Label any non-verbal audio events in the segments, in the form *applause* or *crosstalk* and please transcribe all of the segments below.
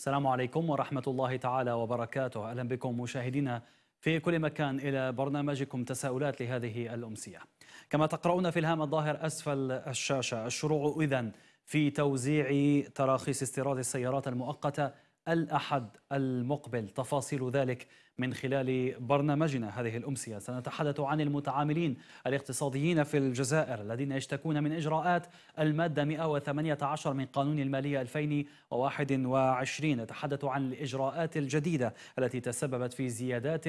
السلام عليكم ورحمة الله تعالى وبركاته أهلا بكم مشاهدينا في كل مكان إلى برنامجكم تساؤلات لهذه الأمسية كما تقرؤون في الهام الظاهر أسفل الشاشة الشروع إذن في توزيع تراخيص استيراد السيارات المؤقتة الأحد المقبل تفاصيل ذلك من خلال برنامجنا هذه الأمسية سنتحدث عن المتعاملين الاقتصاديين في الجزائر الذين يشتكون من إجراءات المادة 118 من قانون المالية 2021 نتحدث عن الإجراءات الجديدة التي تسببت في زيادات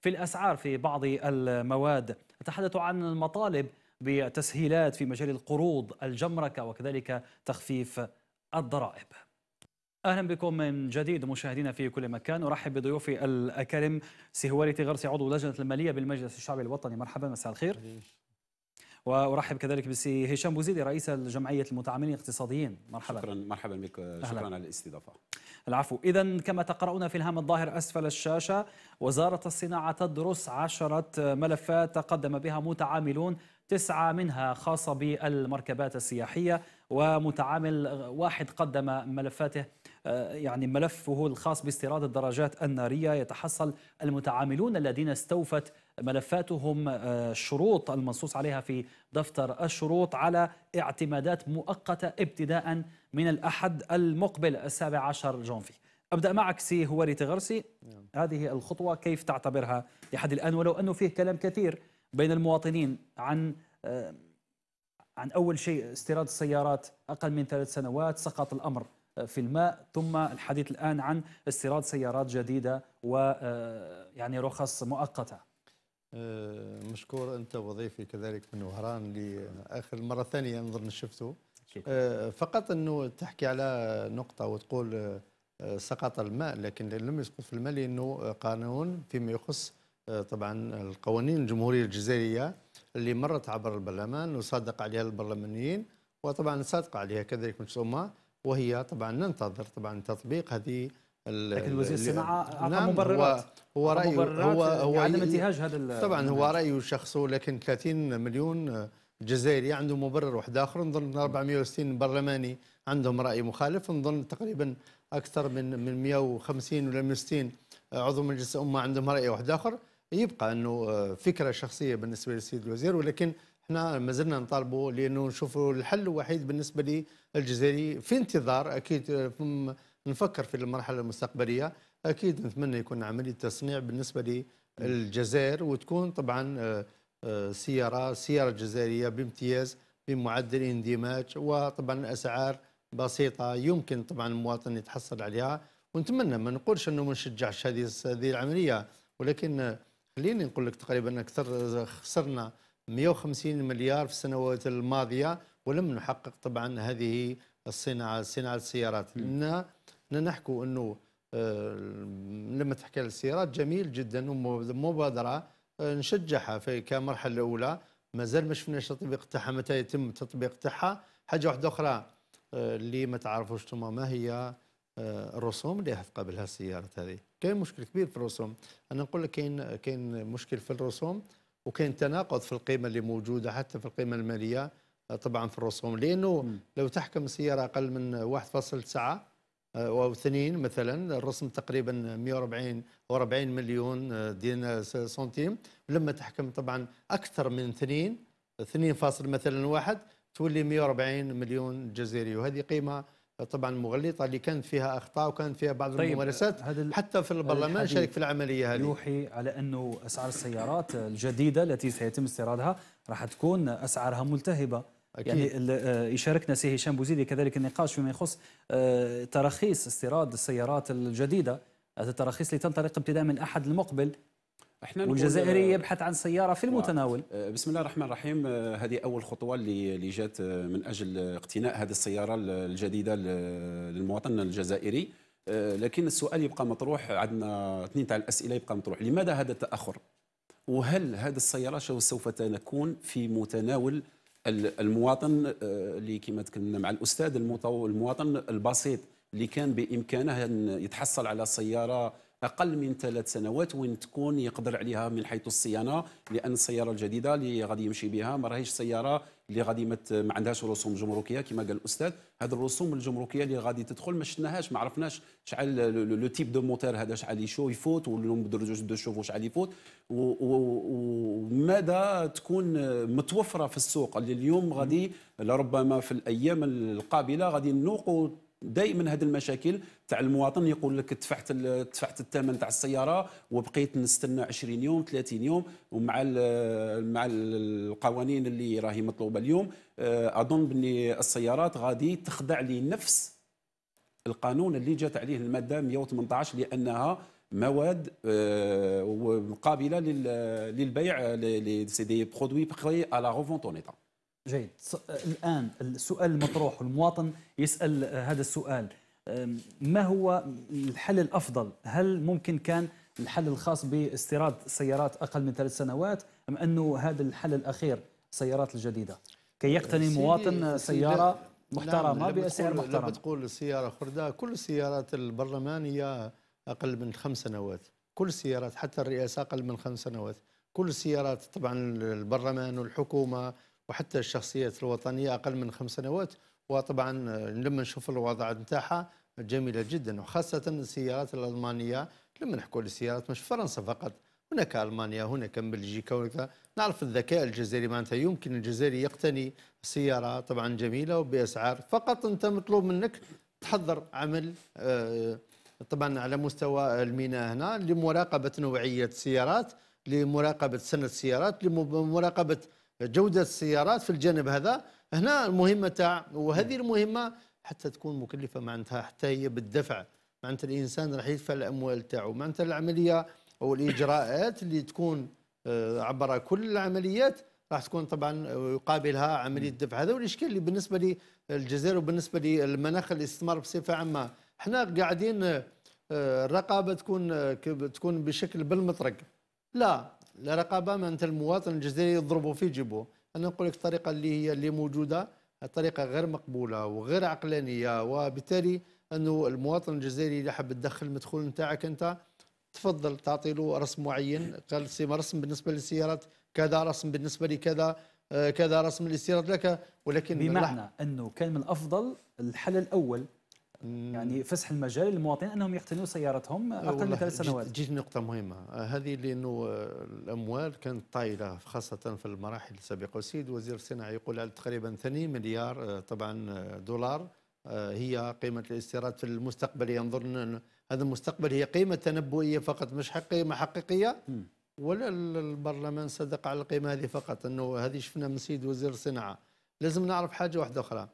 في الأسعار في بعض المواد نتحدث عن المطالب بتسهيلات في مجال القروض الجمركة وكذلك تخفيف الضرائب اهلا بكم من جديد مشاهدينا في كل مكان ارحب بضيوفي الاكارم سهواري تغرسي عضو لجنه الماليه بالمجلس الشعبي الوطني مرحبا مساء الخير وارحب كذلك بالسي هشام بوزيدي رئيس جمعيه المتعاملين الاقتصاديين مرحبا شكرا مرحبا بك شكرا أهلا. على الاستضافه العفو اذا كما تقرؤون في الهام الظاهر اسفل الشاشه وزاره الصناعه تدرس عشرة ملفات تقدم بها متعاملون تسعة منها خاصة بالمركبات السياحية ومتعامل واحد قدم ملفاته آه، يعني ملفه الخاص باستيراد الدراجات النارية يتحصل المتعاملون الذين استوفت ملفاتهم آه، الشروط المنصوص عليها في دفتر الشروط على اعتمادات مؤقتة ابتداء من الأحد المقبل السابع عشر جونفي أبدأ معك سي هواري تغرسي نعم. هذه الخطوة كيف تعتبرها لحد الآن ولو أنه فيه كلام كثير بين المواطنين عن آه، عن أول شيء استيراد السيارات أقل من ثلاث سنوات سقط الأمر في الماء ثم الحديث الآن عن استيراد سيارات جديدة ويعني آه، رخص مؤقتة آه، مشكور أنت وظيفي كذلك من وهران لآخر مرة ثانية نظر شفته آه، فقط أنه تحكي على نقطة وتقول سقط الماء لكن لم يسقط في الماء لأنه قانون فيما يخص طبعا القوانين الجمهورية الجزائرية اللي مرت عبر البرلمان وصادق عليها البرلمانيين وطبعا صادق عليها كذلك مجلس الأمة وهي طبعا ننتظر طبعا تطبيق هذه لكن وزير الصناعه اعطى نعم، مبررات هو, هو رايه هو هو عدم انتهاج هذا طبعا هو رايه شخصه لكن 30 مليون جزائري عنده مبرر واحد اخر نظن 460 برلماني عندهم راي مخالف نظن تقريبا اكثر من من 150 ولا 160 عضو مجلس الامه عندهم راي واحد اخر يبقى انه آه، فكره شخصيه بالنسبه للسيد الوزير ولكن احنا زلنا نطالبوا لانه نشوفوا الحل الوحيد بالنسبه للجزائري في انتظار اكيد نفكر في المرحله المستقبليه اكيد نتمنى يكون عمليه تصنيع بالنسبه للجزائر وتكون طبعا آه، آه، سياره سياره جزائريه بامتياز بمعدل اندماج وطبعا اسعار بسيطه يمكن طبعا المواطن يتحصل عليها ونتمنى ما نقولش انه ما نشجعش هذه هذه العمليه ولكن خليني نقول لك تقريبا اكثر خسرنا 150 مليار في السنوات الماضيه ولم نحقق طبعا هذه الصناعه صناعه السيارات لنا نحكو انه آه، لما تحكي على السيارات جميل جدا ومبادره آه، نشجعها كمرحله الاولى مازال ما شفناش التطبيق تاعها متى يتم التطبيق تاعها حاجه واحده اخرى آه، اللي ما تعرفوش انتم ما هي الرسوم اللي يهفق السيارات هذه كاين مشكل كبير في الرسوم انا نقول لك كاين كاين مشكل في الرسوم وكان تناقض في القيمه اللي موجوده حتى في القيمه الماليه آه، طبعا في الرسوم لانه م. لو تحكم السياره اقل من 1.9 آه، او 2 مثلا الرسم تقريبا 140 او 40 مليون آه، دين سنتيم لما تحكم طبعا اكثر من 2 2 فاصل مثلا واحد تولي 140 مليون جزيري وهذه قيمه طبعا مغلطه اللي كانت فيها اخطاء وكان فيها بعض طيب الممارسات حتى في البرلمان شارك في العمليه هذه يوحي على انه اسعار السيارات الجديده التي سيتم استيرادها راح تكون اسعارها ملتهبه أكيد. يعني آه، يشاركنا سي هشام بوزيدي كذلك النقاش فيما يخص آه، تراخيص استيراد السيارات الجديده هذه التراخيص اللي تنطلق ابتداء من احد المقبل احنا والجزائري آه، يبحث عن سياره في المتناول آه، بسم الله الرحمن الرحيم آه، هذه اول خطوه اللي اللي جات من اجل اقتناء هذه السياره الجديده للمواطن الجزائري لكن السؤال يبقى مطروح عندنا اثنين تاع الاسئله يبقى مطروح لماذا هذا التاخر وهل هذه السياره سوف تكون في متناول المواطن اللي كما تكلمنا مع الاستاذ المواطن البسيط اللي كان بامكانه ان يتحصل على سياره اقل من ثلاث سنوات وين تكون يقدر عليها من حيث الصيانه لان السياره الجديده اللي غادي يمشي بها ما راهيش سياره اللي غادي مت ما عندهاش رسوم جمركيه كما قال الاستاذ هذه الرسوم الجمركيه اللي غادي تدخل ما شفناهاش ما عرفناش شحال لو تيب دو موتور هذا شحال يشو يفوت والنوم دو شوفو شحال يفوت وماذا تكون متوفره في السوق اللي اليوم غادي لربما في الايام القابله غادي نوقوا دائما هذه المشاكل تاع المواطن يقول لك دفعت دفعت الثمن تاع السياره وبقيت نستنى 20 يوم 30 يوم ومع مع القوانين اللي راهي مطلوبه اليوم آه، اظن بلي السيارات غادي تخضع لنفس القانون اللي جات عليه الماده 118 لانها مواد آه، قابله للبيع سي دي برودوي بري على غوفونتونيتا جيد الآن السؤال المطروح والمواطن يسأل هذا السؤال ما هو الحل الأفضل هل ممكن كان الحل الخاص باستيراد سيارات أقل من ثلاث سنوات أم أنه هذا الحل الأخير السيارات الجديدة كي يقتني مواطن سيارة نعم، محترمة بسعر بأسعار محترمة تقول السيارة خردة كل السيارات البرلمانية أقل من خمس سنوات كل السيارات حتى الرئاسة أقل من خمس سنوات كل السيارات طبعا البرلمان والحكومة وحتى الشخصيات الوطنيه اقل من خمس سنوات وطبعا لما نشوف الوضع نتاعها جميله جدا وخاصه السيارات الالمانيه لما نحكوا على السيارات مش فرنسا فقط هناك المانيا هناك بلجيكا هناك نعرف الذكاء الجزائري معناتها يمكن الجزائري يقتني سياره طبعا جميله وباسعار فقط انت مطلوب منك تحضر عمل آه، طبعا على مستوى الميناء هنا لمراقبه نوعيه السيارات لمراقبه سنه السيارات لمراقبه جوده السيارات في الجانب هذا هنا المهمه تاع وهذه نعم. المهمه حتى تكون مكلفه معناتها حتى هي بالدفع معناتها الانسان راح يدفع الاموال تاعو معناتها العمليه او الاجراءات اللي تكون آه، عبر كل العمليات راح تكون طبعا آه، يقابلها عمليه نعم. الدفع هذا والاشكال اللي بالنسبه للجزائر وبالنسبه للمناخ الاستثمار بصفه عامه احنا قاعدين آه، الرقابه تكون تكون بشكل بالمطرق لا الرقابه انت المواطن الجزائري يضربوا في جيبه انا نقول لك الطريقه اللي هي اللي موجوده الطريقه غير مقبوله وغير عقلانيه وبالتالي انه المواطن الجزائري اللي حب تدخل المدخول نتاعك انت تفضل تعطي له رسم معين قال سيما رسم بالنسبه للسيارات كذا رسم بالنسبه لكذا آه، كذا رسم للسيارات لك ولكن بمعنى انه كان من الافضل الحل الاول يعني فسح المجال للمواطنين انهم يقتنوا سيارتهم اقل من ثلاث سنوات جيت نقطه مهمه آه، هذه لانه آه، الاموال كانت طائله خاصه في المراحل السابقه والسيد وزير الصناعه يقول على تقريبا 2 مليار آه، طبعا دولار هي قيمه الاستيراد في المستقبل ينظر هذا المستقبل هي قيمه تنبؤيه فقط مش قيمه حقيقيه ولا البرلمان صدق على القيمه هذه فقط انه هذه شفنا من سيد وزير الصناعه لازم نعرف حاجه واحده اخرى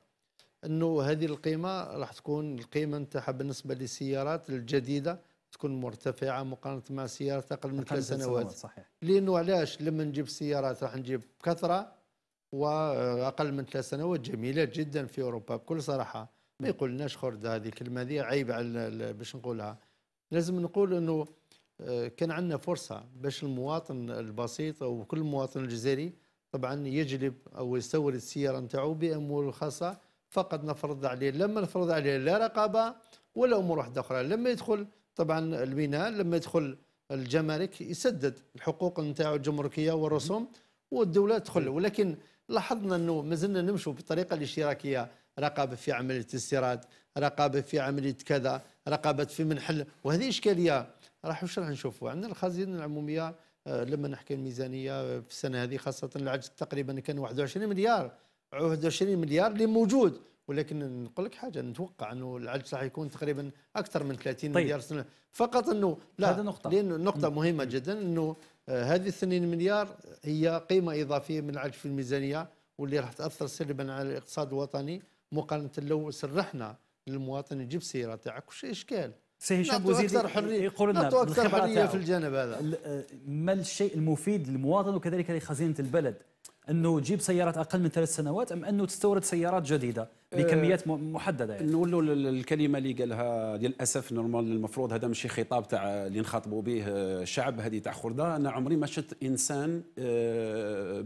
انه هذه القيمه راح تكون القيمه نتاعها بالنسبه للسيارات الجديده تكون مرتفعه مقارنه مع سيارات اقل من ثلاث سنوات صحيح لانه علاش لما نجيب سيارات راح نجيب بكثره واقل من ثلاث سنوات جميله جدا في اوروبا بكل صراحه ما نعم. يقولناش خرد هذه الكلمه هذه عيب على باش نقولها لازم نقول انه آه، كان عندنا فرصه باش المواطن البسيط او كل مواطن الجزائري طبعا يجلب او يستورد السياره نتاعو بامواله الخاصه فقط نفرض عليه لما نفرض عليه لا رقابة ولا أمور واحدة أخرى لما يدخل طبعا البناء لما يدخل الجمارك يسدد الحقوق نتاعو الجمركية والرسوم والدولة تدخل ولكن لاحظنا أنه مازلنا نمشوا بالطريقة الاشتراكية رقابة في عملية الاستيراد رقابة في عملية كذا رقابة في منحل وهذه إشكالية راح واش راح نشوفوا عندنا الخزينة العمومية آه، لما نحكي الميزانية في السنة هذه خاصة العجز تقريبا كان 21 مليار 21 مليار اللي موجود ولكن نقول لك حاجه نتوقع انه العجز راح يكون تقريبا اكثر من 30 طيب. مليار سنه فقط انه لا هذا نقطه لان نقطه مهمه جدا انه آه، هذه 2 مليار هي قيمه اضافيه من العجز في الميزانيه واللي راح تاثر سلبا على الاقتصاد الوطني مقارنه لو سرحنا للمواطن يجيب سيره تاعك وش اشكال سي هشام بوزيدي يقول لنا اكثر حريه في الجانب هذا آه، ما الشيء المفيد للمواطن وكذلك لخزينه البلد انه تجيب سيارات اقل من ثلاث سنوات ام انه تستورد سيارات جديده بكميات آه، محدده يعني نقولوا الكلمه اللي قالها للاسف نورمال المفروض هذا ماشي خطاب تاع اللي نخاطبوا به الشعب هذه تاع خرده انا عمري ما شفت انسان آه،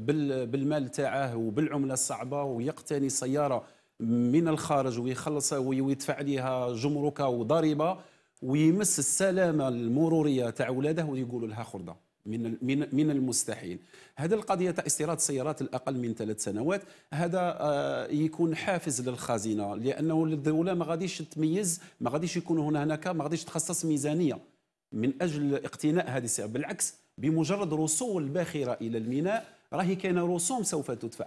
بالمال تاعه وبالعمله الصعبه ويقتني سياره من الخارج ويخلص ويدفع عليها جمركه وضريبه ويمس السلامه المروريه تاع ولاده ويقولوا لها خرده من من من المستحيل هذا القضيه تاع استيراد سيارات الاقل من ثلاث سنوات هذا آه، يكون حافز للخزينه لانه الدوله ما غاديش تميز ما غاديش يكون هنا هناك ما غاديش تخصص ميزانيه من اجل اقتناء هذه السيارة بالعكس بمجرد وصول الباخره الى الميناء راهي كاينه رسوم سوف تدفع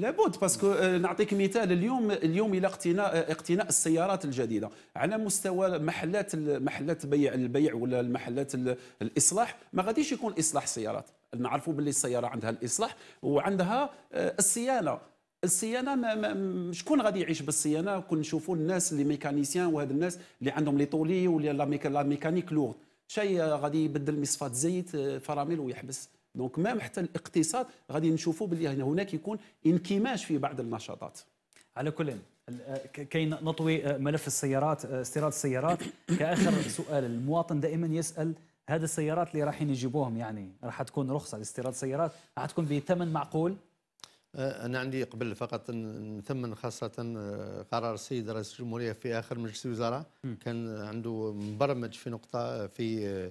لابد باسكو آه، نعطيك مثال اليوم اليوم الى اقتناء آه، اقتناء السيارات الجديده على مستوى محلات محلات بيع البيع ولا المحلات الاصلاح ما غاديش يكون اصلاح سيارات نعرفوا باللي السياره عندها الاصلاح وعندها آه، الصيانه الصيانه ما ما شكون غادي يعيش بالصيانه كون نشوفوا الناس اللي ميكانيسيان وهاد الناس اللي عندهم لي طولي ولا لا ميكانيك لوغ شيء غادي يبدل مصفات زيت فراميل ويحبس دونك مام حتى الاقتصاد غادي نشوفوا باللي هناك يكون انكماش في بعض النشاطات على كل كي نطوي آه، ملف السيارات آه، استيراد السيارات *coughs* كاخر سؤال المواطن دائما يسال هذه السيارات اللي رايحين يجيبوهم يعني راح تكون رخصه لاستيراد السيارات راح تكون بثمن معقول آه، انا عندي قبل فقط نثمن خاصه قرار السيد رئيس الجمهوريه في اخر مجلس الوزراء كان عنده مبرمج في نقطه في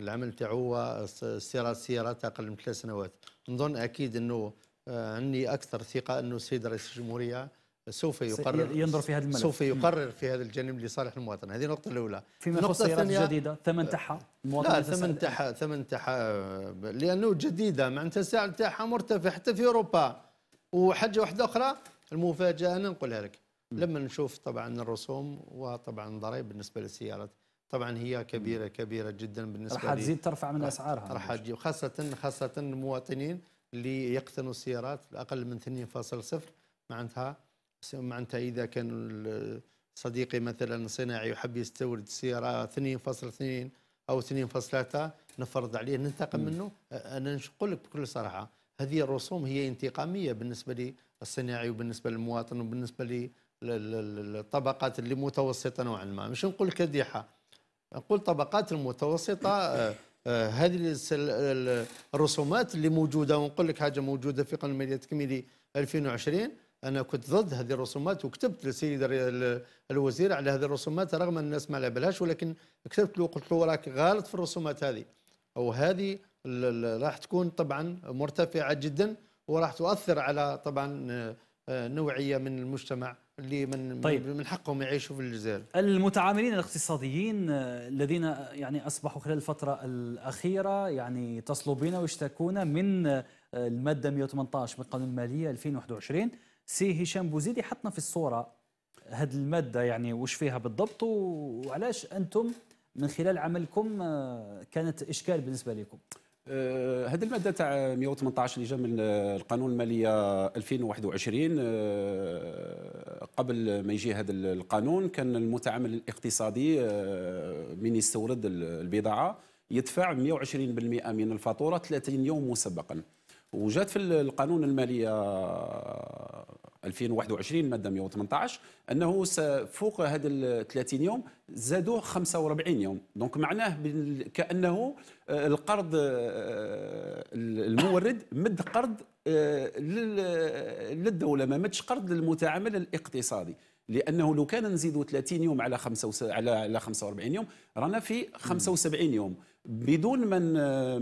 العمل تاعو السيره السيره تقل من ثلاث سنوات نظن اكيد انه آه، عندي اكثر ثقه انه السيد رئيس الجمهوريه سوف يقرر ينظر في هذا الملف سوف يقرر في هذا الجانب لصالح المواطن هذه النقطه الاولى فيما يخص السيارات الجديده ثمن تاعها المواطن آه، لا ثمن تاعها ثمن تاعها لانه جديده معناتها السعر تاعها مرتفع حتى في اوروبا وحاجه واحده اخرى المفاجاه انا نقولها لك لما نشوف طبعا الرسوم وطبعا الضرائب بالنسبه للسيارات طبعا هي كبيره كبيره جدا بالنسبه راح تزيد ترفع من اسعارها راح تجيب خاصه خاصه المواطنين اللي يقتنوا السيارات اقل من 2.0 معناتها معناتها اذا كان صديقي مثلا صناعي يحب يستورد سياره 2.2 او 2.3 نفرض عليه ننتقم منه انا نقول لك بكل صراحه هذه الرسوم هي انتقاميه بالنسبه للصناعي وبالنسبه للمواطن وبالنسبه للطبقات اللي متوسطه نوعا ما مش نقول كديحه نقول طبقات المتوسطه آه، آه، هذه الرسومات اللي موجوده ونقول لك حاجه موجوده في قانون الماليه التكميلي 2020 انا كنت ضد هذه الرسومات وكتبت للسيد الوزير على هذه الرسومات رغم ان الناس ما لعبلهاش بالهاش ولكن كتبت له قلت له راك غالط في الرسومات هذه وهذه راح تكون طبعا مرتفعه جدا وراح تؤثر على طبعا آه، نوعيه من المجتمع اللي من طيب. من حقهم يعيشوا في الجزائر المتعاملين الاقتصاديين الذين يعني اصبحوا خلال الفتره الاخيره يعني اتصلوا بنا ويشتكون من آه، الماده 118 من قانون الماليه 2021 سي هشام بوزيدي حطنا في الصوره هذه الماده يعني وش فيها بالضبط وعلاش انتم من خلال عملكم آه، كانت اشكال بالنسبه لكم آه، هذا الماده تاع 118 اللي جا من آه، القانون الماليه 2021 آه، قبل ما يجي هذا القانون كان المتعامل الاقتصادي من يستورد البضاعه يدفع 120% من الفاتوره 30 يوم مسبقا وجات في القانون الماليه 2021 ماده 118 انه فوق هذا ال 30 يوم زادوه 45 يوم دونك معناه كانه آه، القرض آه، المورد مد قرض آه، للدوله ما مدش قرض للمتعامل الاقتصادي لانه لو كان نزيدوا 30 يوم على 5 على على 45 يوم رانا في 75 يوم بدون من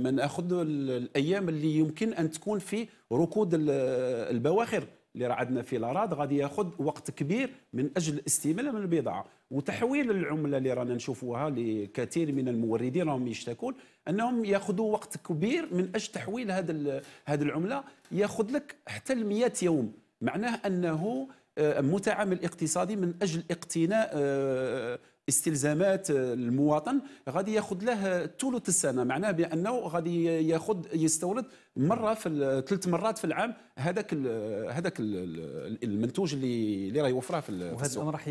من اخذ الايام اللي يمكن ان تكون في ركود البواخر اللي راه عندنا في لاراد غادي ياخذ وقت كبير من اجل الاستماله من البضاعه وتحويل العمله اللي رانا نشوفوها لكثير من الموردين راهم يشتكون انهم ياخذوا وقت كبير من اجل تحويل هذا هذه العمله ياخذ لك حتى ال 100 يوم معناه انه آه، متعامل اقتصادي من اجل اقتناء آه، استلزامات المواطن غادي ياخذ له ثلث السنه معناه بانه غادي ياخذ يستورد مره في ثلاث مرات في العام هذاك هذاك المنتوج اللي اللي راه يوفره في وهذا السوق وهذا راح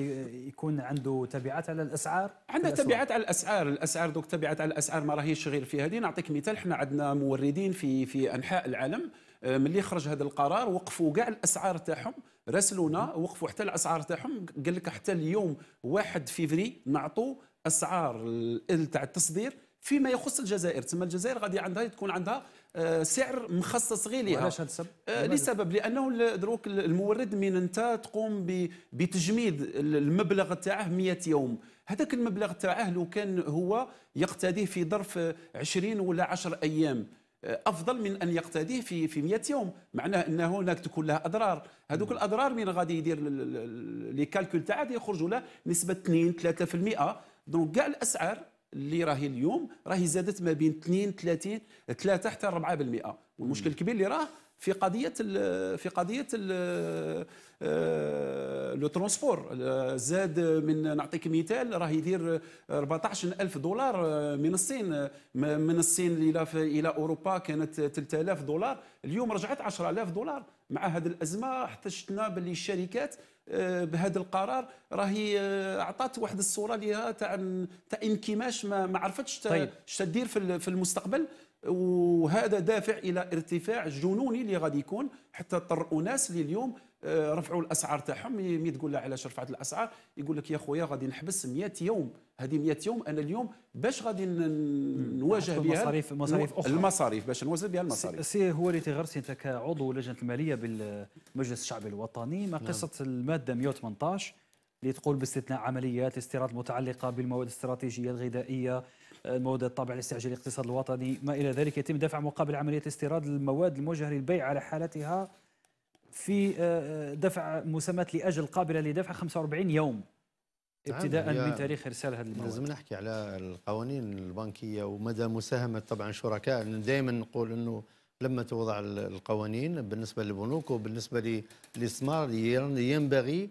يكون عنده تبعات على الاسعار عنده تبعات على الاسعار الاسعار دوك تبعات على الاسعار ما راهيش غير في هذه نعطيك مثال حنا عندنا موردين في في انحاء العالم آه، ملي خرج هذا القرار وقفوا كاع الاسعار تاعهم راسلونا وقفوا حتى الاسعار تاعهم قال لك حتى اليوم 1 فيفري نعطوا اسعار ال تاع التصدير فيما يخص الجزائر تسمى الجزائر غادي عندها تكون عندها آه، سعر مخصص غير لها علاش هذا السبب؟ آه، لسبب لانه دروك المورد من انت تقوم بتجميد المبلغ تاعه 100 يوم هذاك المبلغ تاعه لو كان هو يقتديه في ظرف 20 ولا 10 ايام افضل من ان يقتديه في في 100 يوم معناه ان هناك تكون لها اضرار هذوك الاضرار من غادي يدير لي كالكول تاعها يخرجوا له نسبه 2 3% دونك كاع الاسعار اللي راهي اليوم راهي زادت ما بين 2 30 3 حتى 4% والمشكل الكبير اللي راه في قضيه في قضيه آه، لو ترونسبور زاد من نعطيك مثال راه يدير 14000 دولار آه، من الصين من الصين الى الى اوروبا كانت 3000 دولار اليوم رجعت 10000 دولار مع هذه الازمه حتى شفنا باللي الشركات آه، بهذا القرار راهي اعطت واحد الصوره ليها تاع تاع انكماش ما, ما عرفتش طيب. تدير في المستقبل وهذا دافع الى ارتفاع جنوني اللي غادي يكون حتى اضطر اناس اللي اليوم آه، رفعوا الاسعار تاعهم مي تقول له علاش رفعت الاسعار يقول لك يا خويا غادي نحبس 100 يوم هذه 100 يوم انا اليوم باش غادي نواجه بها المصاريف مصاريف اخرى المصاريف باش نواجه بها المصاريف سي هو اللي تغرس انت كعضو لجنه الماليه بالمجلس الشعبي الوطني ما نعم. قصه نعم. الماده 118 اللي تقول باستثناء عمليات الاستيراد المتعلقه بالمواد الاستراتيجيه الغذائيه المواد الطابع الاستعجالي الاقتصاد الوطني ما إلى ذلك يتم دفع مقابل عملية استيراد المواد الموجهة للبيع على حالتها في آه، آه، دفع مسمات لأجل قابلة لدفع 45 يوم نعم، ابتداء من تاريخ ارسال هذه المواد لازم نحكي على القوانين البنكيه ومدى مساهمه طبعا شركاء دائما نقول انه لما توضع القوانين بالنسبه للبنوك وبالنسبه للاستثمار ينبغي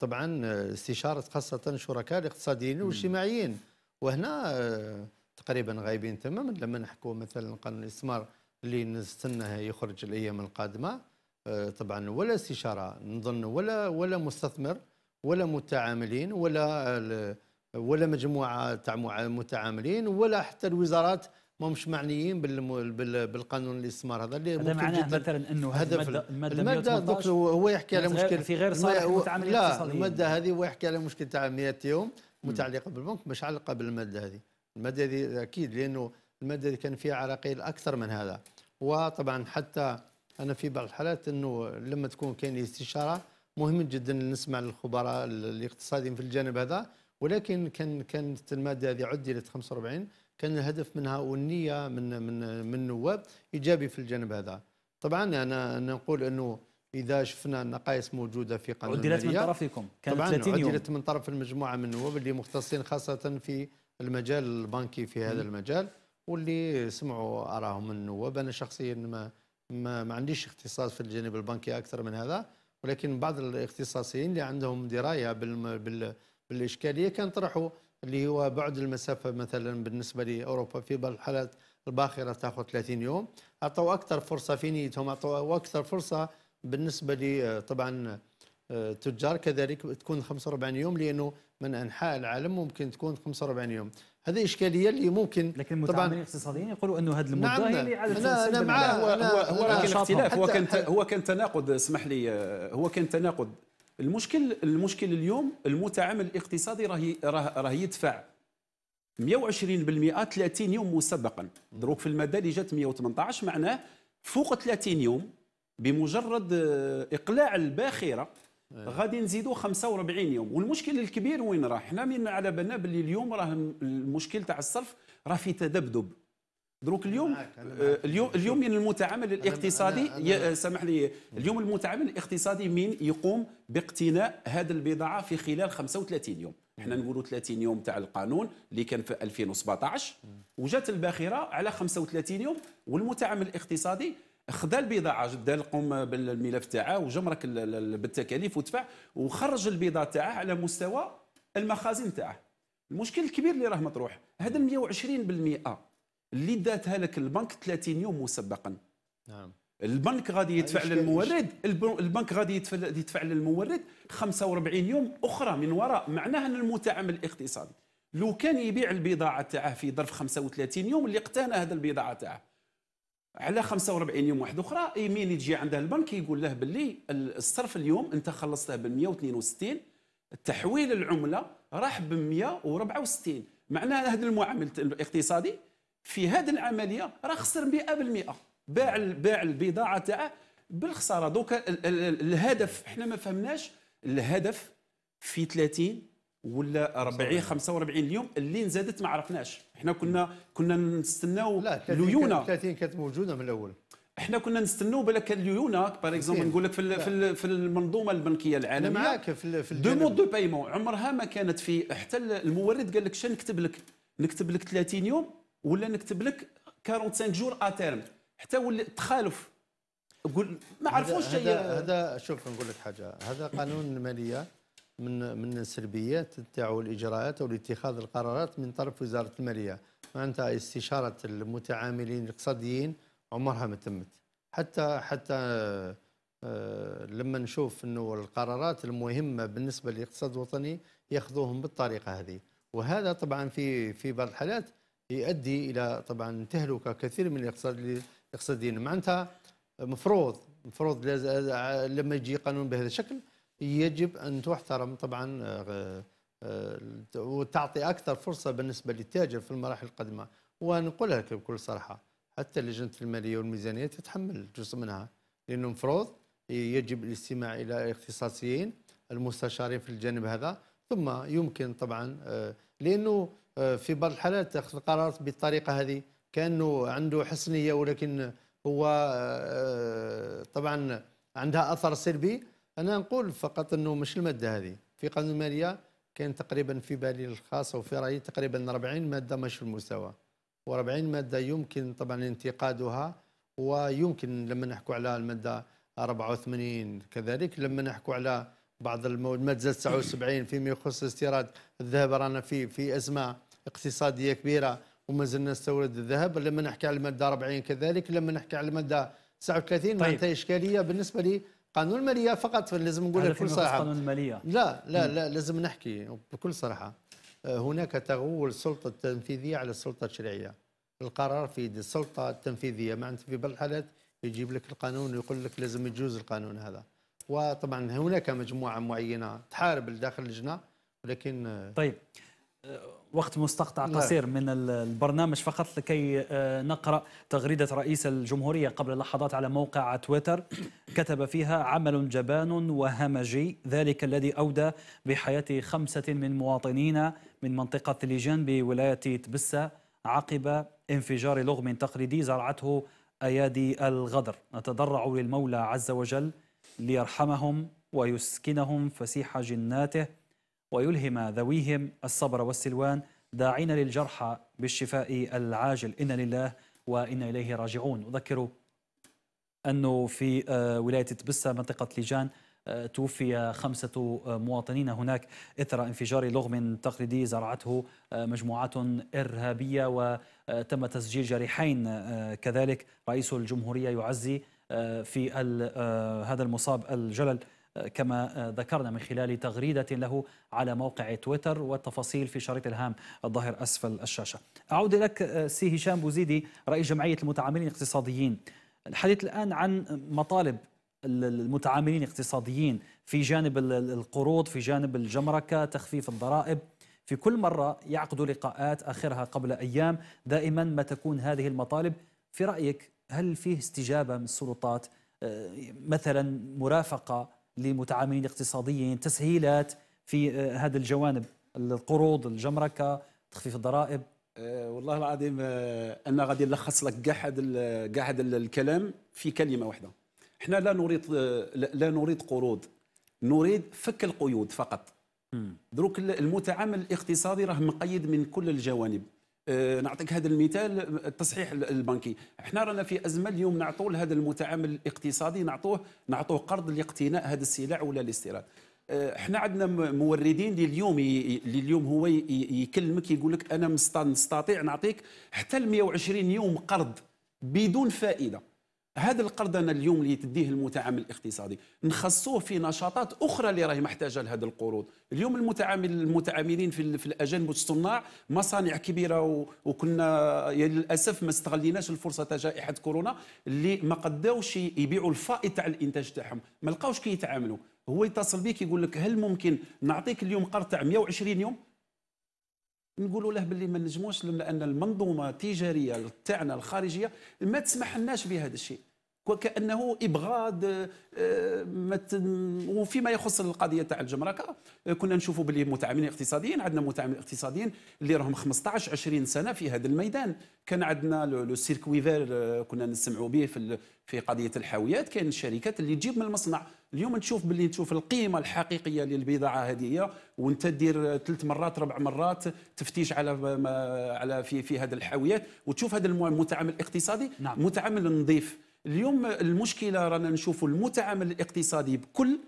طبعا استشاره خاصه شركاء الاقتصاديين والاجتماعيين وهنا آه، تقريبا غايبين تماما لما نحكوا مثلا قانون الاستثمار اللي نستناه يخرج الايام القادمه آه، طبعا ولا استشاره نظن ولا ولا مستثمر ولا متعاملين ولا ولا مجموعه تاع متعاملين ولا حتى الوزارات ما مش معنيين بالقانون الاستثمار هذا اللي هذا معناه مثلا انه هدف الماده الماده دوك هو يحكي على مشكل في غير صالح المتعاملين لا الماده هذه هو يحكي على مشكل تاع 100 يوم متعلقه بالبنك مش علاقه بالماده هذه الماده هذه اكيد لانه الماده هذه كان فيها عراقيل اكثر من هذا وطبعا حتى انا في بعض الحالات انه لما تكون كاين استشاره مهم جدا نسمع للخبراء الاقتصاديين في الجانب هذا ولكن كان كانت الماده هذه عدلت 45 كان الهدف منها والنيه من من من النواب ايجابي في الجانب هذا طبعا انا نقول انه اذا شفنا النقائص موجوده في قانون عدلت من طرفكم كانت طبعا 30 يوم عدلت من طرف المجموعه من النواب اللي مختصين خاصه في المجال البنكي في هذا م. المجال واللي سمعوا اراهم من النواب انا شخصيا ما ما, ما عنديش اختصاص في الجانب البنكي اكثر من هذا ولكن بعض الاختصاصيين اللي عندهم درايه بال بال... بالاشكاليه كان طرحوا اللي هو بعد المسافه مثلا بالنسبه لاوروبا في بعض الحالات الباخره تاخذ 30 يوم اعطوا اكثر فرصه في نيتهم اعطوا اكثر فرصه بالنسبه لي آه، طبعا آه، تجار كذلك تكون 45 يوم لانه من انحاء العالم ممكن تكون 45 يوم هذه اشكاليه اللي ممكن لكن المتعاملين الاقتصاديين يقولوا انه هذه المده نعم هي اللي انا انا معاه هو هو كان اختلاف هو كان هو كان تناقض اسمح لي آه، هو كان تناقض المشكل المشكل اليوم المتعامل الاقتصادي راه راه يدفع 120% 30 يوم مسبقا دروك في الماده اللي جات 118 معناه فوق 30 يوم بمجرد آه، اقلاع الباخره إيه. غادي نزيدوا 45 يوم والمشكل الكبير وين راه حنا من على بالنا باللي اليوم راه المشكل تاع الصرف راه في تذبذب دروك اليوم آه، اليوم اليوم من المتعامل الاقتصادي آه، سامح لي اليوم المتعامل الاقتصادي من يقوم باقتناء هذه البضاعه في خلال 35 يوم احنا نقولوا 30 يوم تاع القانون اللي كان في 2017 وجات الباخره على 35 يوم والمتعامل الاقتصادي خذا البضاعه جدا القوم بالملف تاعه وجمرك بالتكاليف ودفع وخرج البضاعه تاعه على مستوى المخازن تاعه المشكل الكبير اللي راه مطروح هذا 120% اللي داتها لك البنك 30 يوم مسبقا نعم البنك غادي يدفع للمورد البنك غادي يدفع للمورد 45 يوم اخرى من وراء معناه ان المتعامل الاقتصادي لو كان يبيع البضاعه تاعه في ظرف 35 يوم اللي اقتنى هذا البضاعه تاعه على 45 يوم واحد اخرى ايمين يجي عنده البنك يقول له باللي الصرف اليوم انت خلصته ب 162 تحويل العمله راح ب 164 معناه هذا المعامل الاقتصادي في هذه العمليه راه خسر 100% باع باع البضاعه تاعه بالخساره دوك الهدف احنا ما فهمناش الهدف في 30 ولا 40 45 اليوم اللي زادت ما عرفناش احنا كنا كنا نستناو ليونه 30 كانت موجوده من الاول احنا كنا نستناو بالك اليونه باغ اكزومبل نقول لك في في, في المنظومه البنكيه العالميه معاك في, في دو مود دو بايمون عمرها ما كانت في حتى المورد قال لك شنو نكتب لك نكتب لك 30 يوم ولا نكتب لك 45 جور اتيرم حتى ولي تخالف قول ما عرفوش هذا, هذا شوف نقول لك حاجه هذا قانون الماليه من من السلبيات تاعو الاجراءات او اتخاذ القرارات من طرف وزاره الماليه معناتها استشاره المتعاملين الاقتصاديين عمرها ما تمت حتى حتى آه، لما نشوف انه القرارات المهمه بالنسبه للاقتصاد الوطني ياخذوهم بالطريقه هذه وهذا طبعا في في بعض الحالات يؤدي الى طبعا تهلكه كثير من الاقتصاد الاقتصاديين معناتها مفروض مفروض لما يجي قانون بهذا الشكل يجب أن تحترم طبعا آه، آه، آه، وتعطي أكثر فرصة بالنسبة للتاجر في المراحل القادمة ونقولها لك بكل صراحة حتى لجنة المالية والميزانية تتحمل جزء منها لأنه مفروض يجب الاستماع إلى اختصاصيين المستشارين في الجانب هذا ثم يمكن طبعا لأنه في بعض الحالات تاخذ القرارات بالطريقة هذه كأنه عنده حسنية ولكن هو طبعا عندها أثر سلبي انا نقول فقط انه مش الماده هذه في قانون الماليه كان تقريبا في بالي الخاص وفي رايي تقريبا 40 ماده مش في المستوى و40 ماده يمكن طبعا انتقادها ويمكن لما نحكوا على الماده 84 كذلك لما نحكوا على بعض الماده 79 فيما يخص استيراد الذهب رانا في في ازمه اقتصاديه كبيره وما زلنا نستورد الذهب لما نحكي على الماده 40 كذلك لما نحكي على الماده 39 طيب. معناتها اشكاليه بالنسبه لي قانون الماليه فقط لازم نقول بكل صراحه قانون الماليه لا لا لا لازم نحكي بكل صراحه آه، هناك تغول السلطه التنفيذيه على السلطه التشريعيه القرار في يد السلطه التنفيذيه معناتها في بعض الحالات يجيب لك القانون ويقول لك لازم يجوز القانون هذا وطبعا هناك مجموعه معينه تحارب داخل اللجنه ولكن آه، طيب وقت مستقطع نعم. قصير من البرنامج فقط لكي آه، نقرأ تغريدة رئيس الجمهورية قبل لحظات على موقع تويتر كتب فيها عمل جبان وهمجي ذلك الذي أودى بحياة خمسة من مواطنين من منطقة ليجان بولاية تبسة عقب انفجار لغم تقليدي زرعته أيادي الغدر نتضرع للمولى عز وجل ليرحمهم ويسكنهم فسيح جناته ويلهم ذويهم الصبر والسلوان داعين للجرحى بالشفاء العاجل إن لله وإنا إليه راجعون أذكر أنه في آه، ولاية تبسة منطقة لجان آه، توفي خمسة مواطنين هناك إثر انفجار لغم تقليدي زرعته آه، مجموعات إرهابية وتم تسجيل جريحين كذلك رئيس الجمهورية يعزي في هذا المصاب الجلل آه، كما آه، ذكرنا من خلال تغريدة له على موقع تويتر والتفاصيل في شريط الهام الظاهر أسفل الشاشة أعود لك آه، سي هشام بوزيدي رئيس جمعية المتعاملين الاقتصاديين الحديث الآن عن مطالب المتعاملين الاقتصاديين في جانب القروض في جانب الجمركة تخفيف الضرائب في كل مرة يعقدوا لقاءات آخرها قبل أيام دائما ما تكون هذه المطالب في رأيك هل فيه استجابة من السلطات مثلا مرافقة لمتعاملين اقتصاديين تسهيلات في آه، هذا الجوانب القروض الجمركه تخفيف الضرائب آه، والله العظيم آه، انا غادي نلخص لك كاع قاعد كاع هذا الكلام في كلمه واحده احنا لا نريد لا نريد قروض نريد فك القيود فقط دروك المتعامل الاقتصادي راه مقيد من كل الجوانب آه، نعطيك هذا المثال التصحيح البنكي احنا رانا في ازمه اليوم نعطوا لهذا المتعامل الاقتصادي نعطوه نعطوه قرض لاقتناء هذا السلع ولا الاستيراد آه، احنا عندنا موردين اللي اليوم اللي اليوم هو يكلمك يقول لك انا مستطيع نعطيك حتى ل 120 يوم قرض بدون فائده هذا القردنة اليوم اللي تديه المتعامل الاقتصادي نخصوه في نشاطات اخرى اللي راهي محتاجه لهذا القروض اليوم المتعامل المتعاملين في, في الاجانب الصناع مصانع كبيره وكنا يعني للاسف ما استغليناش الفرصه تاع جائحه كورونا اللي ما قداوش يبيعوا الفائض تاع الانتاج تاعهم ما لقاوش كي يتعاملوا هو يتصل بك يقول لك هل ممكن نعطيك اليوم قرض تاع 120 يوم نقولوا له باللي ما نجموش لان المنظومه التجاريه تاعنا الخارجيه ما تسمح لناش بهذا الشيء وكانه ابغاض آه، وفيما يخص القضيه تاع الجمركه آه، كنا نشوفوا باللي متعاملين اقتصاديين عندنا متعاملين اقتصاديين اللي راهم 15 20 سنه في هذا الميدان كان عندنا لو سيركوي فير آه، كنا نسمعوا به في في قضيه الحاويات كاين الشركات اللي تجيب من المصنع اليوم تشوف باللي تشوف القيمه الحقيقيه للبضاعه هذه وانت دير ثلاث مرات ربع مرات تفتيش على على في في هذه الحاويات وتشوف هذا المتعامل الاقتصادي نعم. متعامل نظيف اليوم المشكله رانا نشوفوا المتعامل الاقتصادي بكل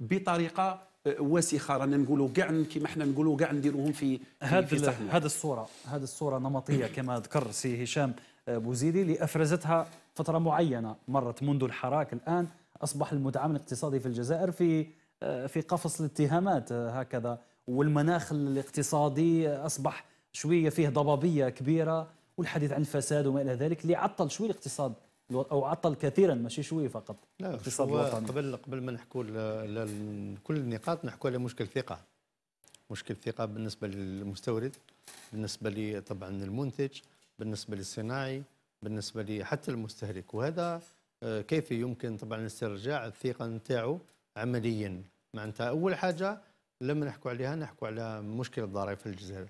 بطريقه وسخه رانا نقولوا كاع كيما حنا نقولوا كاع نديروهم في هذا هذا الصوره هذه الصوره نمطيه كما ذكر سي هشام بوزيدي اللي افرزتها فتره معينه مرت منذ الحراك الان اصبح المتعامل الاقتصادي في الجزائر في آه، في قفص الاتهامات آه، هكذا والمناخ الاقتصادي آه، اصبح شويه فيه ضبابيه كبيره والحديث عن الفساد وما الى ذلك اللي عطل شويه الاقتصاد او عطل كثيرا ماشي شوي فقط لا الوطني قبل قبل ما نحكوا كل النقاط نحكوا على مشكل الثقه مشكل الثقه بالنسبه للمستورد بالنسبه لي طبعا المنتج بالنسبه للصناعي بالنسبه لي حتى المستهلك وهذا آه، كيف يمكن طبعا استرجاع الثقه نتاعو عمليا معناتها اول حاجه لما نحكوا عليها نحكوا على مشكل الضرائب في الجزائر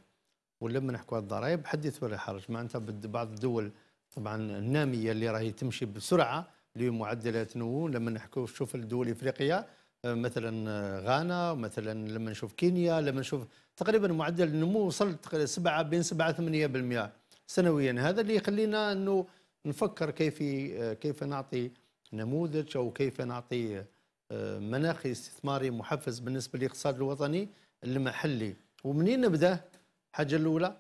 ولما نحكوا على الضرائب حدث ولا حرج معناتها بعض الدول طبعا الناميه اللي راهي تمشي بسرعه لمعدلات نمو لما نحكوا شوف الدول الافريقيه آه، مثلا آه، غانا مثلا لما نشوف كينيا لما نشوف تقريبا معدل النمو وصل سبعة بين 7 8% سنويا هذا اللي يخلينا انه نفكر كيف آه، كيف نعطي نموذج او كيف نعطي مناخ استثماري محفز بالنسبه للاقتصاد الوطني المحلي ومنين نبدا حاجه الاولى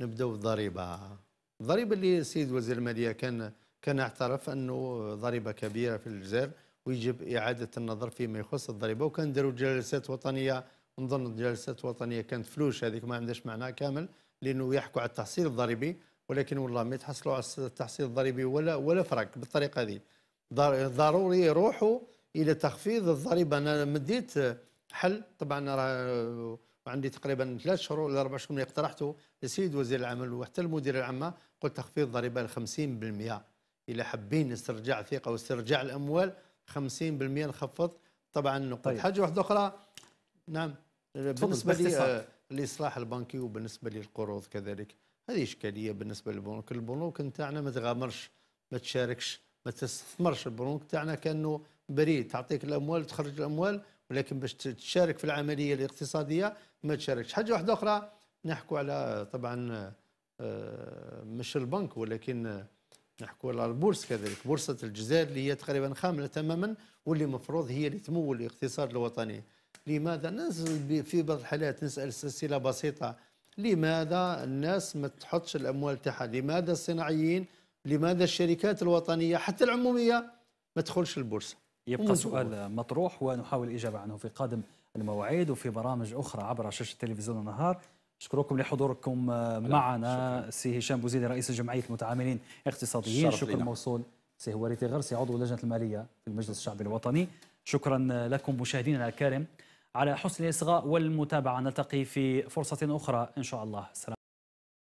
نبداو بالضريبه الضريبه اللي السيد وزير الماليه كان كان اعترف انه ضريبه كبيره في الجزائر ويجب اعاده النظر فيما يخص الضريبه وكان داروا جلسات وطنيه نظن جلسات وطنيه كانت فلوس هذيك ما عندهاش معنى كامل لانه يحكوا على التحصيل الضريبي ولكن والله ما يتحصلوا على التحصيل الضريبي ولا ولا فرق بالطريقه هذه ضروري يروحوا الى تخفيض الضريبه انا مديت حل طبعا راه عندي تقريبا ثلاث شهور ولا اربع شهور اللي اقترحته للسيد وزير العمل وحتى المدير العامه قلت تخفيض ضريبه ل 50% الى حابين استرجاع ثقه واسترجاع الاموال 50% نخفض طبعا نقول طيب. حاجه واحده اخرى نعم بالنسبه للاصلاح آه، البنكي وبالنسبه للقروض كذلك هذه اشكاليه بالنسبه للبنوك البنوك نتاعنا ما تغامرش ما تشاركش ما تستثمرش البنوك تاعنا كانه بريء تعطيك الاموال تخرج الاموال ولكن باش تشارك في العمليه الاقتصاديه ما تشاركش حاجه واحده اخرى نحكوا على طبعا آه، مش البنك ولكن نحكوا على البورصه كذلك بورصه الجزائر اللي هي تقريبا خامله تماما واللي مفروض هي اللي تمول الاقتصاد الوطني لماذا في بعض الحالات نسال سلسله بسيطه لماذا الناس ما تحطش الاموال تاعها لماذا الصناعيين لماذا الشركات الوطنيه حتى العموميه ما تدخلش البورصه يبقى سؤال مطروح ونحاول الاجابه عنه في قادم المواعيد وفي برامج اخرى عبر شاشه تلفزيون النهار شكركم لحضوركم آه، معنا سي هشام بوزيدي رئيس جمعية المتعاملين الاقتصاديين شكر لنا. موصول سي هواريتي غرسي عضو لجنة المالية في المجلس الشعبي الوطني شكرا آه، لكم مشاهدينا الكرام على حسن الإصغاء والمتابعة نلتقي في فرصة أخرى إن شاء الله سلام.